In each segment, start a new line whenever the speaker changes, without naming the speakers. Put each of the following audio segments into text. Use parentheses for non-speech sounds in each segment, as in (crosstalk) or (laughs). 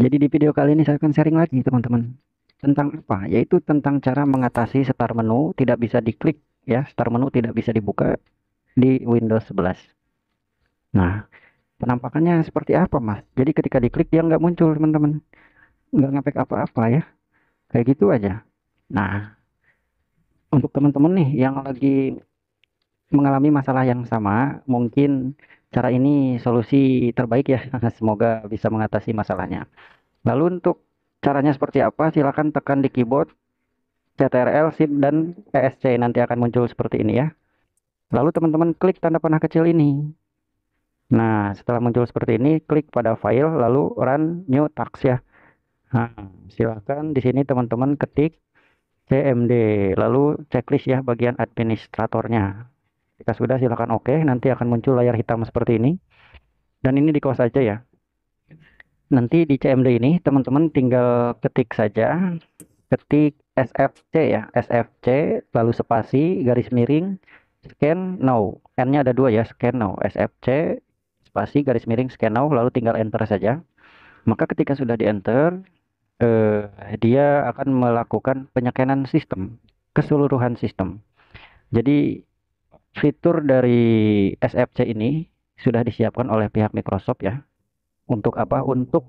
Jadi di video kali ini saya akan sharing lagi teman-teman tentang apa? Yaitu tentang cara mengatasi start menu tidak bisa diklik ya, start menu tidak bisa dibuka di Windows 11. Nah, penampakannya seperti apa mas? Jadi ketika diklik dia nggak muncul teman-teman, nggak ngapek apa-apa ya, kayak gitu aja. Nah, untuk teman-teman nih yang lagi mengalami masalah yang sama, mungkin cara ini solusi terbaik ya. (laughs) Semoga bisa mengatasi masalahnya. Lalu untuk caranya seperti apa? Silahkan tekan di keyboard CTRL, Shift dan ESC nanti akan muncul seperti ini ya. Lalu teman-teman klik tanda panah kecil ini. Nah, setelah muncul seperti ini, klik pada file, lalu run new tax ya. Nah, silahkan di sini teman-teman ketik CMD, lalu checklist ya bagian administratornya. Jika sudah silakan oke, okay. nanti akan muncul layar hitam seperti ini. Dan ini di close aja ya. Nanti di CMD ini teman-teman tinggal ketik saja, ketik SFC ya, SFC lalu spasi garis miring scan now. N-nya ada dua ya, scan now, SFC spasi garis miring scan now lalu tinggal enter saja. Maka ketika sudah di enter eh, dia akan melakukan penyekanan sistem keseluruhan sistem. Jadi fitur dari SFC ini sudah disiapkan oleh pihak Microsoft ya. Untuk apa? Untuk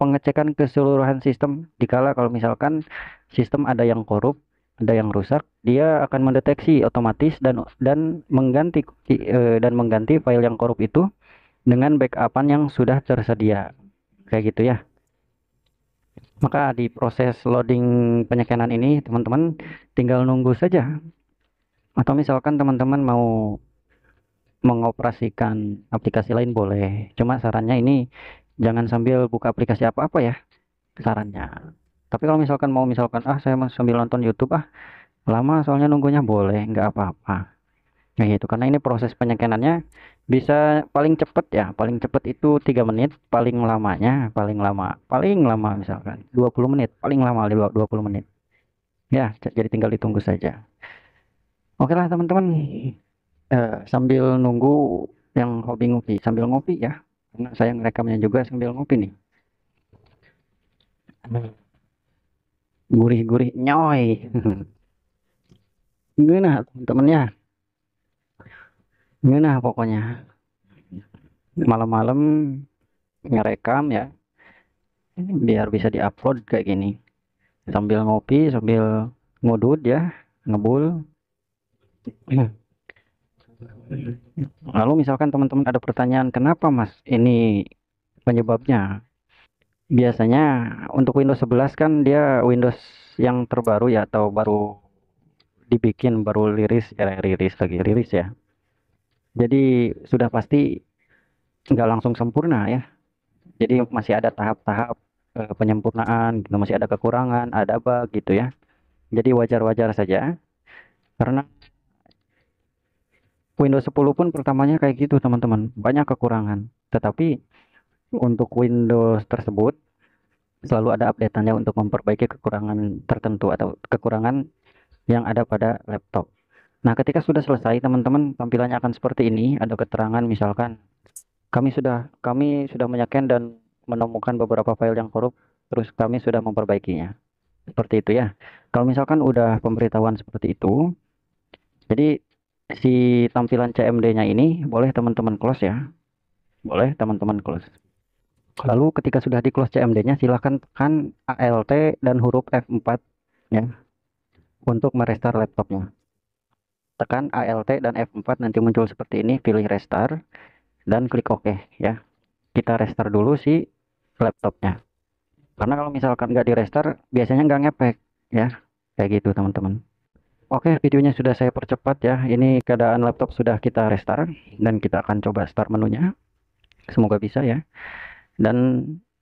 pengecekan keseluruhan sistem dikala kalau misalkan sistem ada yang korup, ada yang rusak, dia akan mendeteksi otomatis dan dan mengganti eh, dan mengganti file yang korup itu dengan backupan yang sudah tersedia. Kayak gitu ya. Maka di proses loading penyekanan ini teman-teman tinggal nunggu saja atau misalkan teman-teman mau mengoperasikan aplikasi lain boleh cuma sarannya ini jangan sambil buka aplikasi apa-apa ya sarannya tapi kalau misalkan mau misalkan ah saya sambil nonton YouTube ah lama soalnya nunggunya boleh nggak apa-apa Nah itu karena ini proses penyekenannya bisa paling cepet ya paling cepet itu tiga menit paling lamanya paling lama paling lama misalkan 20 menit paling lama 20 menit ya jadi tinggal ditunggu saja Oke lah teman-teman, uh, sambil nunggu yang hobi ngopi, sambil ngopi ya, karena saya ngerekamnya juga sambil ngopi nih. Gurih-gurih nyoy. (laughs) Gimana teman-teman ya? Gimana pokoknya. Malam-malam ngerekam ya, biar bisa diupload kayak gini. Sambil ngopi, sambil ngudut ya, ngebul Lalu misalkan teman-teman ada pertanyaan, kenapa Mas ini penyebabnya? Biasanya untuk Windows 11 kan dia Windows yang terbaru ya atau baru dibikin baru liris ya liris lagi liris ya. Jadi sudah pasti nggak langsung sempurna ya. Jadi masih ada tahap-tahap eh, penyempurnaan, gitu. masih ada kekurangan, ada apa gitu ya. Jadi wajar-wajar saja karena Windows 10 pun pertamanya kayak gitu teman-teman banyak kekurangan tetapi untuk Windows tersebut selalu ada update updateannya untuk memperbaiki kekurangan tertentu atau kekurangan yang ada pada laptop nah ketika sudah selesai teman-teman tampilannya akan seperti ini ada keterangan misalkan kami sudah kami sudah menyaken dan menemukan beberapa file yang korup terus kami sudah memperbaikinya seperti itu ya. Kalau misalkan udah pemberitahuan seperti itu, jadi si tampilan CMD-nya ini boleh teman-teman close ya. Boleh teman-teman close. Lalu ketika sudah di close CMD-nya silahkan tekan ALT dan huruf F4 ya untuk merestart laptopnya. Tekan ALT dan F4 nanti muncul seperti ini, pilih restart dan klik OK ya. Kita restart dulu si laptopnya. Karena kalau misalkan nggak di restart biasanya nggak ngepek ya. Kayak gitu teman-teman. Oke, videonya sudah saya percepat ya. Ini keadaan laptop sudah kita restart dan kita akan coba start menunya. Semoga bisa ya. Dan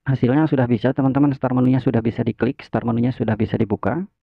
hasilnya sudah bisa, teman-teman. Start menunya sudah bisa diklik, start menunya sudah bisa dibuka.